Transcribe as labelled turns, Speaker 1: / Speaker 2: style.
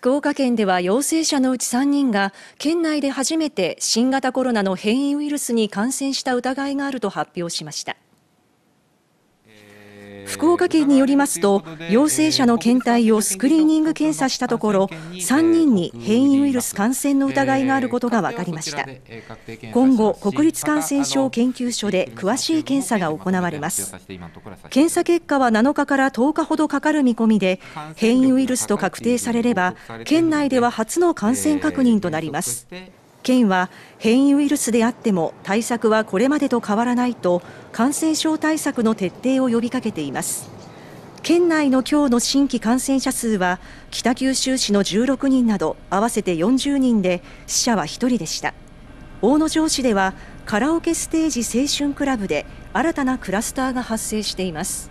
Speaker 1: 福岡県では陽性者のうち3人が県内で初めて新型コロナの変異ウイルスに感染した疑いがあると発表しました。福岡県によりますと陽性者の検体をスクリーニング検査したところ3人に変異ウイルス感染の疑いがあることが分かりました今後国立感染症研究所で詳しい検査が行われます検査結果は7日から10日ほどかかる見込みで変異ウイルスと確定されれば県内では初の感染確認となります県は変異ウイルスであっても対策はこれまでと変わらないと感染症対策の徹底を呼びかけています県内の今日の新規感染者数は北九州市の16人など合わせて40人で死者は1人でした大野城市ではカラオケステージ青春クラブで新たなクラスターが発生しています